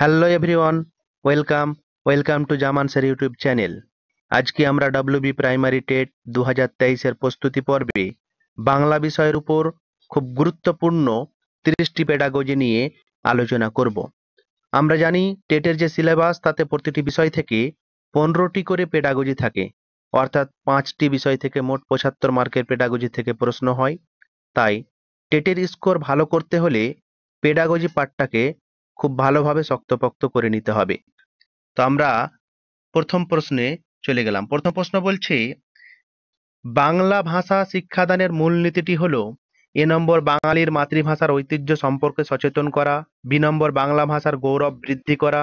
hello everyone welcome welcome to Zaman sir YouTube channel আজকে আমরা WB primary TET দু হাজার তেইশের প্রস্তুতি পর্বে বাংলা বিষয়ের উপর খুব গুরুত্বপূর্ণ তিরিশটি পেডাগজি নিয়ে আলোচনা করব আমরা জানি টেটের যে সিলেবাস তাতে প্রতিটি বিষয় থেকে পনেরোটি করে পেডাগজি থাকে অর্থাৎ পাঁচটি বিষয় থেকে মোট পঁচাত্তর মার্কের পেডাগজি থেকে প্রশ্ন হয় তাই টেটের স্কোর ভালো করতে হলে পেডাগজি পাঠটাকে খুব ভালোভাবে শক্তপোক্ত করে নিতে হবে তো আমরা প্রথম প্রশ্নে চলে গেলাম প্রথম প্রশ্ন বলছি বাংলা ভাষা শিক্ষাদানের মূলনীতিটি হল এ নম্বর বাঙালির মাতৃভাষার ঐতিহ্য সম্পর্কে সচেতন করা বি নম্বর বাংলা ভাষার গৌরব বৃদ্ধি করা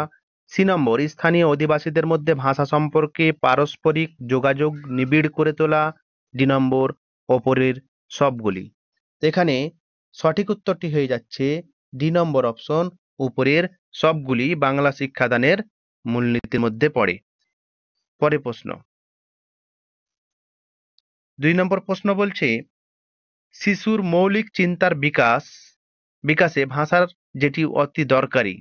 সি নম্বর স্থানীয় অধিবাসীদের মধ্যে ভাষা সম্পর্কে পারস্পরিক যোগাযোগ নিবিড় করে তোলা ডি নম্বর ওপরের সবগুলি এখানে সঠিক উত্তরটি হয়ে যাচ্ছে ডি নম্বর অপশন উপরের সবগুলি বাংলা শিক্ষাদানের মূলনীতির মধ্যে পড়ে পরে প্রশ্ন দুই নম্বর প্রশ্ন বলছে শিশুর মৌলিক চিন্তার বিকাশ বিকাশে ভাষার যেটি অতি দরকারি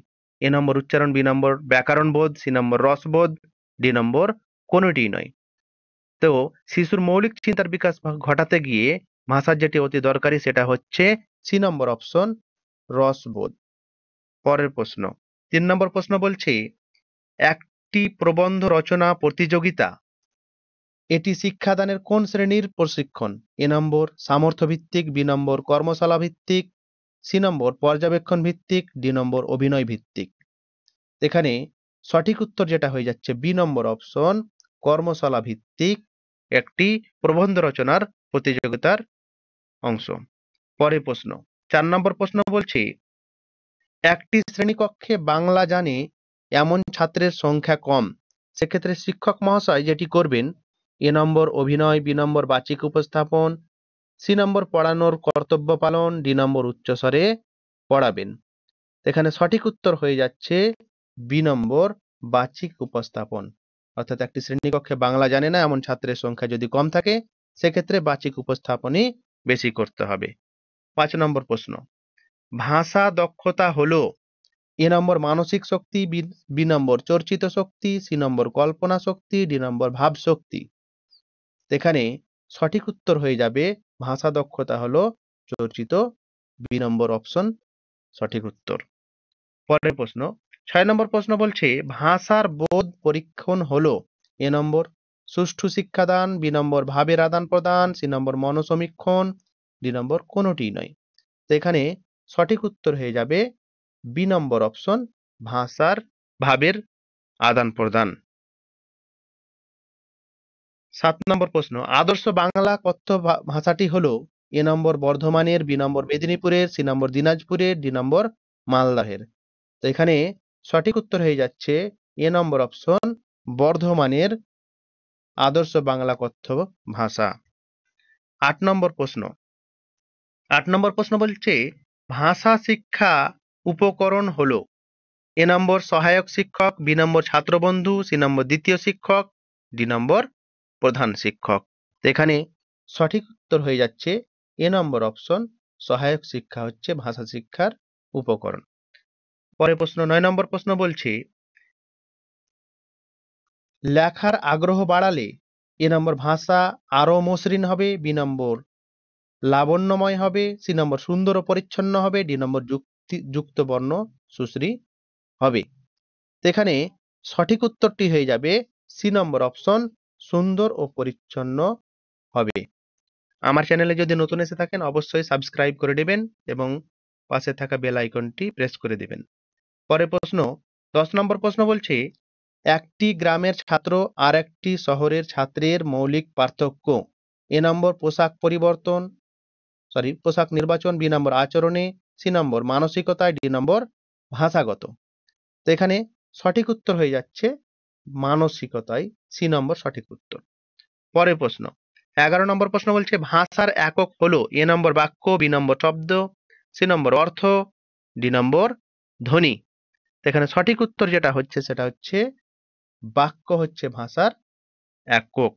এ নম্বর উচ্চারণ বি নম্বর ব্যাকরণ বোধ সি নম্বর রসবোধ ডি নম্বর কোনোটিই নয় তো শিশুর মৌলিক চিন্তার বিকাশ ঘটাতে গিয়ে ভাষার যেটি অতি দরকারি সেটা হচ্ছে সি নম্বর অপশন রসবোধ পরের প্রশ্ন তিন নম্বর প্রশ্ন বলছে একটি প্রবন্ধ রচনা প্রতিযোগিতা এটি শিক্ষাদানের কোন শ্রেণীর প্রশিক্ষণ এ নম্বর সামর্থ্য ভিত্তিক বি নম্বর কর্মশালা ভিত্তিক সি নম্বর পর্যবেক্ষণ ভিত্তিক ডি নম্বর অভিনয় ভিত্তিক এখানে সঠিক উত্তর যেটা হয়ে যাচ্ছে বি নম্বর অপশন কর্মশালা ভিত্তিক একটি প্রবন্ধ রচনার প্রতিযোগিতার অংশ পরের প্রশ্ন চার নম্বর প্রশ্ন বলছি একটি শ্রেণীকক্ষে বাংলা জানে এমন ছাত্রের সংখ্যা কম সেক্ষেত্রে শিক্ষক মহাশয় যেটি করবেন এ নম্বর অভিনয় বি নম্বর বাচিক উপস্থাপন সি নম্বর পড়ানোর কর্তব্য পালন ডি নম্বর উচ্চস্বরে পড়াবেন এখানে সঠিক উত্তর হয়ে যাচ্ছে বি নম্বর বাচিক উপস্থাপন অর্থাৎ একটি শ্রেণীকক্ষে বাংলা জানে না এমন ছাত্রের সংখ্যা যদি কম থাকে সেক্ষেত্রে বাচিক উপস্থাপনই বেশি করতে হবে পাঁচ নম্বর প্রশ্ন ভাষা দক্ষতা হলো এ নম্বর মানসিক শক্তি বি নম্বর চর্চিত শক্তি সি নম্বর কল্পনা শক্তি ডি নম্বর ভাব শক্তি এখানে সঠিক উত্তর হয়ে যাবে ভাষা দক্ষতা হলো চর্চিত বি নম্বর অপশন সঠিক উত্তর পরের প্রশ্ন ছয় নম্বর প্রশ্ন বলছে ভাষার বোধ পরীক্ষণ হলো এ নম্বর সুষ্ঠু শিক্ষাদান বি নম্বর ভাবের আদান প্রদান সি নম্বর মনসমীক্ষণ ডি নম্বর কোনোটি নয় তো এখানে সঠিক উত্তর হয়ে যাবে বি নম্বর অপশন ভাষার ভাবের আদান প্রদান সাত নম্বর প্রশ্ন আদর্শ বাংলা কথ্য ভাষাটি হলো এ নম্বর বর্ধমানের বি নম্বর মেদিনীপুরের সি নম্বর দিনাজপুরের ডি নম্বর মালদাহের তো এখানে সঠিক উত্তর হয়ে যাচ্ছে এ নম্বর অপশন বর্ধমানের আদর্শ বাংলা কথ্য ভাষা আট নম্বর প্রশ্ন আট নম্বর প্রশ্ন বলছে ভাষা শিক্ষা উপকরণ হল এ নম্বর সহায়ক শিক্ষক বি নম্বর ছাত্রবন্ধু সি নম্বর দ্বিতীয় শিক্ষক ডি নম্বর প্রধান শিক্ষক এখানে সঠিক উত্তর হয়ে যাচ্ছে এ নম্বর অপশন সহায়ক শিক্ষা হচ্ছে ভাষা শিক্ষার উপকরণ পরে প্রশ্ন নয় নম্বর প্রশ্ন বলছি লেখার আগ্রহ বাড়ালে এ নম্বর ভাষা আরও মসৃণ হবে বি নম্বর লাবণ্যময় হবে সি নম্বর সুন্দর ও পরিচ্ছন্ন হবে ডি নম্বর যুক্তি যুক্ত বর্ণ সুশ্রী হবে এখানে সঠিক উত্তরটি হয়ে যাবে সি নম্বর অপশন সুন্দর ও পরিচ্ছন্ন হবে আমার চ্যানেলে যদি নতুন এসে থাকেন অবশ্যই সাবস্ক্রাইব করে দেবেন এবং পাশে থাকা বেল আইকনটি প্রেস করে দেবেন পরে প্রশ্ন দশ নম্বর প্রশ্ন বলছে একটি গ্রামের ছাত্র আর একটি শহরের ছাত্রের মৌলিক পার্থক্য এ নম্বর পোশাক পরিবর্তন সরি পোশাক নির্বাচন বি নম্বর আচরণে সি নম্বর মানসিকতায় ডি নম্বর ভাষাগত তো এখানে সঠিক উত্তর হয়ে যাচ্ছে মানসিকতায় সি নম্বর সঠিক উত্তর পরের প্রশ্ন এগারো নম্বর প্রশ্ন বলছে ভাষার একক হলো এ নম্বর বাক্য বি নম্বর শব্দ সি নম্বর অর্থ ডি নম্বর ধ্বনি এখানে সঠিক উত্তর যেটা হচ্ছে সেটা হচ্ছে বাক্য হচ্ছে ভাষার একক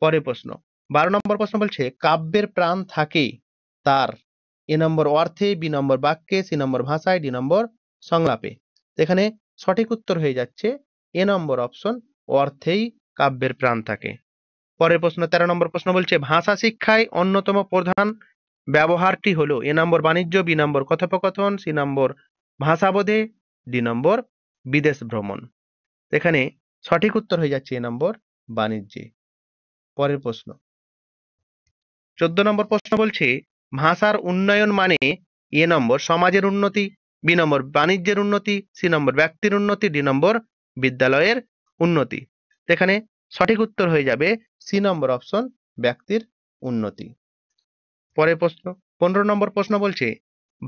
পরের প্রশ্ন বারো নম্বর প্রশ্ন বলছে কাব্যের প্রাণ থাকে তার এ নম্বর অর্থে বি নম্বর বাক্যে সি নম্বর ভাষায় ডি নম্বর সংলাপে এখানে সঠিক উত্তর হয়ে যাচ্ছে এ নম্বর অপশন অর্থেই কাব্যের প্রাণ থাকে পরের প্রশ্ন তেরো নম্বর প্রশ্ন বলছে ভাষা শিক্ষায় অন্যতম প্রধান ব্যবহারটি হলো এ নম্বর বাণিজ্য বি নম্বর কথোপকথন সি নম্বর ভাষাবোধে ডি নম্বর বিদেশ ভ্রমণ এখানে সঠিক উত্তর হয়ে যাচ্ছে এ নম্বর বাণিজ্যে পরের প্রশ্ন চোদ্দ নম্বর প্রশ্ন বলছে ভাষার উন্নয়ন মানে এ নম্বর সমাজের উন্নতি বি নম্বর বাণিজ্যের উন্নতি সি নম্বর ব্যক্তির উন্নতি ডি নম্বর বিদ্যালয়ের উন্নতি এখানে সঠিক উত্তর হয়ে যাবে সি নম্বর অপশন ব্যক্তির উন্নতি পরের প্রশ্ন পনেরো নম্বর প্রশ্ন বলছে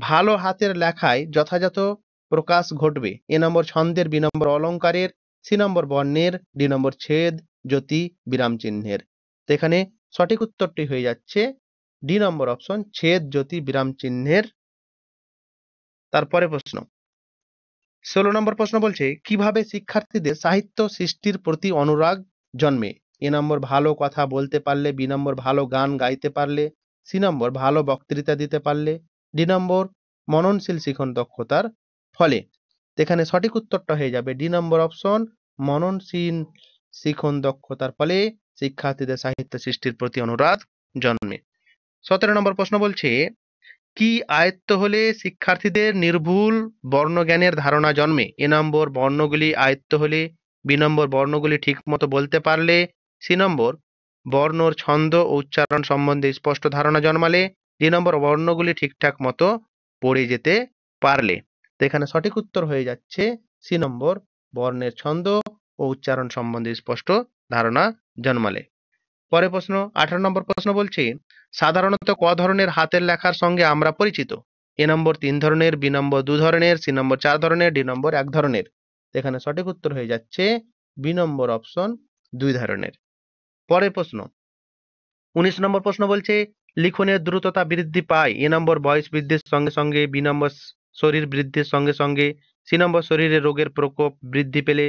ভালো হাতের লেখায় যথাযথ প্রকাশ ঘটবে এ নম্বর ছন্দের বি নম্বর অলঙ্কারের সি নম্বর বর্ণের ডি নম্বর ছেদ জ্যোতি বিরাম চিহ্নের এখানে সঠিক উত্তরটি হয়ে যাচ্ছে ডি নম্বর অপশন ছেদ জ্যোতি বিরাম চিহ্নের তারপরে প্রশ্ন ষোলো নম্বর প্রশ্ন বলছে কিভাবে শিক্ষার্থীদের সাহিত্য সৃষ্টির প্রতি অনুরাগ জন্মে এ নম্বর ভালো কথা বলতে পারলে বি নম্বর ভালো গান গাইতে পারলে সি নম্বর ভালো বক্তৃতা দিতে পারলে ডি নম্বর মননশীল শিখন দক্ষতার ফলে এখানে সঠিক উত্তরটা হয়ে যাবে ডি নম্বর অপশন মননশীল শিখন দক্ষতার ফলে শিক্ষার্থীদের সাহিত্য সৃষ্টির প্রতি অনুরাগ জন্মে সতেরো নম্বর প্রশ্ন বলছে কি আয়ত্ত হলে শিক্ষার্থীদের নির্ভুল বর্ণজ্ঞানের ধারণা জন্মে এ নম্বর বর্ণগুলি আয়ত্ত হলে বি নম্বর বর্ণগুলি ঠিকমতো বলতে পারলে সি নম্বর বর্ণর ছন্দ ও উচ্চারণ সম্বন্ধে স্পষ্ট ধারণা জন্মালে দুই নম্বর বর্ণগুলি ঠিকঠাক মতো পড়ে যেতে পারলে তো এখানে সঠিক উত্তর হয়ে যাচ্ছে সি নম্বর বর্ণের ছন্দ ও উচ্চারণ সম্বন্ধে স্পষ্ট ধারণা জন্মালে পরে প্রশ্ন আঠারো নম্বর প্রশ্ন বলছে সাধারণত ক ধরনের হাতের লেখার সঙ্গে আমরা পরিচিত এ নম্বর তিন ধরনের বি নম্বর দু ধরনের সি নম্বর চার ধরনের ডি নম্বর এক ধরনের এখানে সঠিক উত্তর হয়ে যাচ্ছে বি নম্বর অপশন দুই ধরনের পরে প্রশ্ন উনিশ নম্বর প্রশ্ন বলছে লিখনের দ্রুততা বৃদ্ধি পায় এ নম্বর বয়স বৃদ্ধির সঙ্গে সঙ্গে বি নম্বর শরীর বৃদ্ধির সঙ্গে সঙ্গে সি নম্বর শরীরে রোগের প্রকোপ বৃদ্ধি পেলে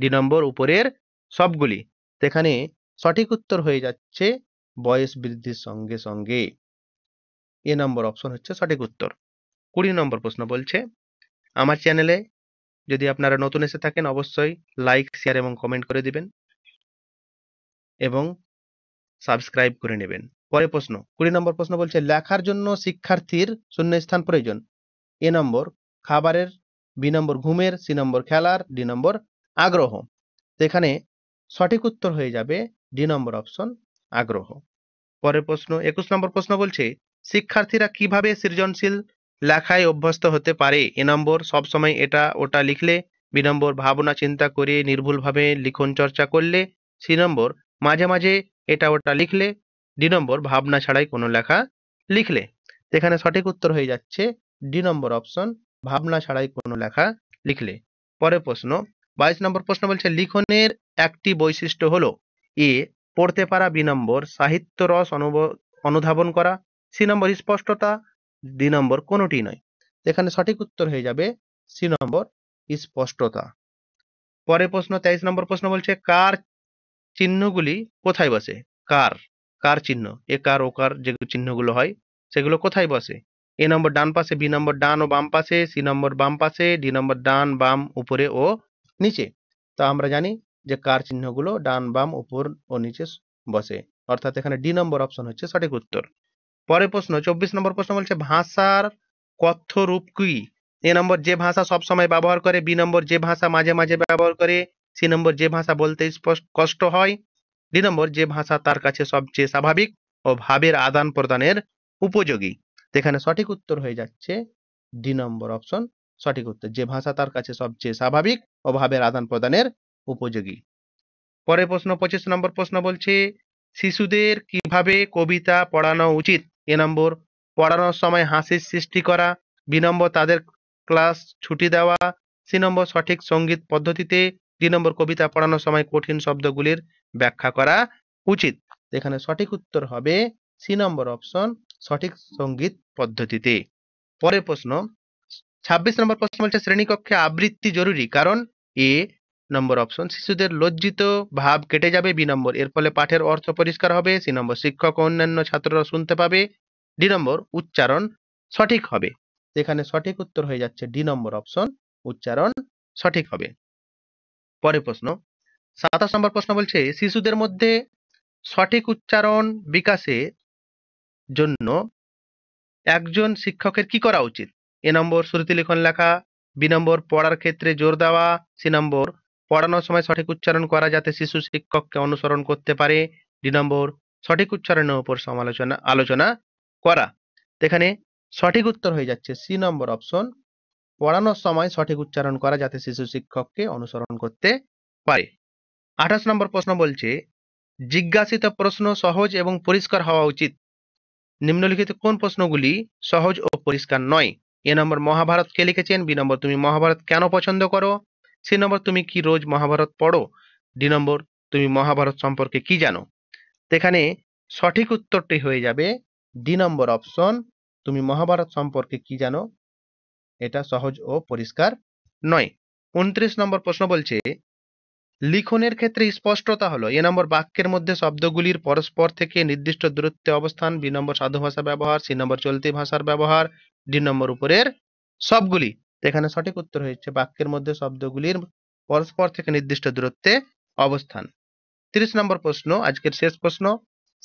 ডি নম্বর উপরের সবগুলি সেখানে সঠিক উত্তর হয়ে যাচ্ছে বয়স বৃদ্ধির সঙ্গে সঙ্গে এ নম্বর অপশন হচ্ছে সঠিক উত্তর কুড়ি নম্বর প্রশ্ন বলছে আমার চ্যানেলে যদি আপনারা নতুন এসে থাকেন অবশ্যই লাইক শেয়ার এবং কমেন্ট করে দিবেন এবং সাবস্ক্রাইব করে নেবেন পরে প্রশ্ন কুড়ি নম্বর প্রশ্ন বলছে লেখার জন্য শিক্ষার্থীর শূন্য স্থান প্রয়োজন এ নম্বর খাবারের বি নম্বর ঘুমের সি নম্বর খেলার ডি নম্বর আগ্রহ এখানে সঠিক উত্তর হয়ে যাবে ডি নম্বর অপশন আগ্রহ পরের প্রশ্ন একুশ নম্বর প্রশ্ন বলছে শিক্ষার্থীরা কিভাবে সৃজনশীল লেখায় অভ্যস্ত হতে পারে এ নম্বর সবসময় এটা ওটা লিখলে বি নম্বর ভাবনা চিন্তা করে নির্ভুলভাবে লিখন চর্চা করলে সি নম্বর মাঝে মাঝে এটা ওটা লিখলে ডি নম্বর ভাবনা ছাড়াই কোনো লেখা লিখলে এখানে সঠিক উত্তর হয়ে যাচ্ছে ডি নম্বর অপশন ভাবনা ছাড়াই কোনো লেখা লিখলে পরের প্রশ্ন বাইশ নম্বর প্রশ্ন বলছে লিখনের একটি বৈশিষ্ট্য হলো এ পড়তে পারা বি নম্বর সাহিত্য রস অনুধাবন করা সি নম্বর স্পষ্টতা দুই নম্বর কোনোটি নয় এখানে সঠিক উত্তর হয়ে যাবে সি নম্বর স্পষ্টতা পরে প্রশ্ন তেইশ নম্বর প্রশ্ন বলছে কার চিহ্নগুলি কোথায় বসে কার কার চিহ্ন এ কার ও কার যে চিহ্নগুলো হয় সেগুলো কোথায় বসে এ নম্বর ডান পাশে বি নম্বর ডান ও বাম পাশে সি নম্বর বাম পাশে ডি নম্বর ডান বাম উপরে ও নিচে তা আমরা জানি যে কার চিহ্নগুলো ডান বাম উপর ও নিচে বসে অর্থাৎ এখানে ডি নম্বর অপশন হচ্ছে সঠিক উত্তর পরের প্রশ্ন চব্বিশ নম্বর প্রশ্ন বলছে ভাষার কথ্য রূপ কি এ নম্বর যে ভাষা সবসময় ব্যবহার করে বি নম্বর যে ভাষা মাঝে মাঝে ব্যবহার করে সি নম্বর যে ভাষা বলতে স্পষ্ট কষ্ট হয় ডি নম্বর যে ভাষা তার কাছে সবচেয়ে স্বাভাবিক ও ভাবের আদান প্রদানের উপযোগী এখানে সঠিক উত্তর হয়ে যাচ্ছে ডি নম্বর অপশন সঠিক উত্তর যে ভাষা তার কাছে সবচেয়ে স্বাভাবিক ও ভাবের আদান প্রদানের উপযোগী পরে প্রশ্ন পঁচিশ নম্বর প্রশ্ন বলছে শিশুদের কিভাবে কবিতা পড়ানো উচিত এ নম্বর পড়ানোর সময় হাসির সৃষ্টি করা বি তাদের ক্লাস ছুটি দেওয়া সি নম্বর সঠিক সঙ্গীত পদ্ধতিতে দুই নম্বর কবিতা পড়ানোর সময় কঠিন শব্দগুলির ব্যাখ্যা করা উচিত এখানে সঠিক উত্তর হবে সি নম্বর অপশন সঠিক সঙ্গীত পদ্ধতিতে পরের প্রশ্ন ছাব্বিশ নম্বর প্রশ্ন বলছে শ্রেণীকক্ষে আবৃত্তি জরুরি কারণ এ নম্বর অপশন শিশুদের লজ্জিত ভাব কেটে যাবে বি নম্বর এর ফলে পাঠের অর্থ পরিষ্কার হবে সি নম্বর শিক্ষক ও অন্যান্য ছাত্ররা শুনতে পাবে ডি নম্বর উচ্চারণ সঠিক হবে এখানে সঠিক উত্তর হয়ে যাচ্ছে ডি নম্বর অপশন উচ্চারণ সঠিক হবে পরের প্রশ্ন সাতাশ নম্বর প্রশ্ন বলছে শিশুদের মধ্যে সঠিক উচ্চারণ বিকাশে জন্য একজন শিক্ষকের কি করা উচিত এ নম্বর লিখন লেখা বি নম্বর পড়ার ক্ষেত্রে জোর দেওয়া সি নম্বর পড়ানোর সময় সঠিক উচ্চারণ করা যাতে শিশু শিক্ষককে অনুসরণ করতে পারে দুই নম্বর সঠিক উচ্চারণের উপর সমালোচনা আলোচনা করা এখানে সঠিক উত্তর হয়ে যাচ্ছে সি নম্বর অপশন পড়ানোর সময় সঠিক উচ্চারণ করা যাতে শিশু শিক্ষককে অনুসরণ করতে পারে আঠাশ নম্বর প্রশ্ন বলছে জিজ্ঞাসিত প্রশ্ন সহজ এবং পরিষ্কার হওয়া উচিত নিম্নলিখিত কোন প্রশ্নগুলি সহজ ও পরিষ্কার নয় এ নম্বর মহাভারত কে লিখেছেন বি নম্বর তুমি মহাভারত কেন পছন্দ করো সি নম্বর তুমি কি রোজ মহাভারত পড়ো ডি নম্বর তুমি মহাভারত সম্পর্কে কি জানো এখানে সঠিক উত্তরটি হয়ে যাবে ডি নম্বর অপশন তুমি মহাভারত সম্পর্কে কি জানো এটা সহজ ও পরিষ্কার নয় উনত্রিশ নম্বর প্রশ্ন বলছে লিখনের ক্ষেত্রে স্পষ্টতা হলো এ নম্বর বাক্যের মধ্যে শব্দগুলির পরস্পর থেকে নির্দিষ্ট দূরত্বে অবস্থান বি নম্বর সাধু ভাষা ব্যবহার সি নম্বর চলতি ভাষার ব্যবহার ডি নম্বর উপরের সবগুলি সেখানে সঠিক উত্তর হয়েছে বাক্যের মধ্যে শব্দগুলির পরস্পর থেকে নির্দিষ্ট দূরত্বে অবস্থান তিরিশ নম্বর প্রশ্ন আজকের শেষ প্রশ্ন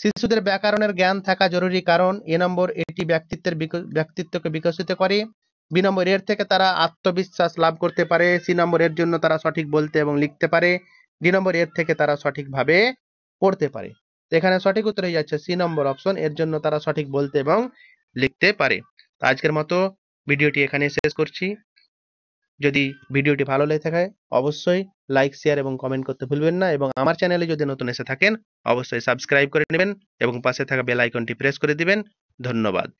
শিশুদের ব্যাকরণের জ্ঞান থাকা জরুরি কারণ এ নম্বর এটি ব্যক্তিত্বের ব্যক্তিত্বকে বিকশিত করে বি নম্বর এর থেকে তারা আত্মবিশ্বাস লাভ করতে পারে সি নম্বর এর জন্য তারা সঠিক বলতে এবং লিখতে পারে ডি নম্বর এর থেকে তারা সঠিকভাবে পড়তে পারে এখানে সঠিক উত্তর হয়ে যাচ্ছে সি নম্বর অপশন এর জন্য তারা সঠিক বলতে এবং লিখতে পারে আজকের মতো ভিডিওটি এখানে শেষ করছি যদি ভিডিওটি ভালো লেগে থাকে অবশ্যই লাইক শেয়ার এবং কমেন্ট করতে ভুলবেন না এবং আমার চ্যানেলে যদি নতুন এসে থাকেন অবশ্যই সাবস্ক্রাইব করে নেবেন এবং পাশে থাকা বেল আইকনটি প্রেস করে দিবেন ধন্যবাদ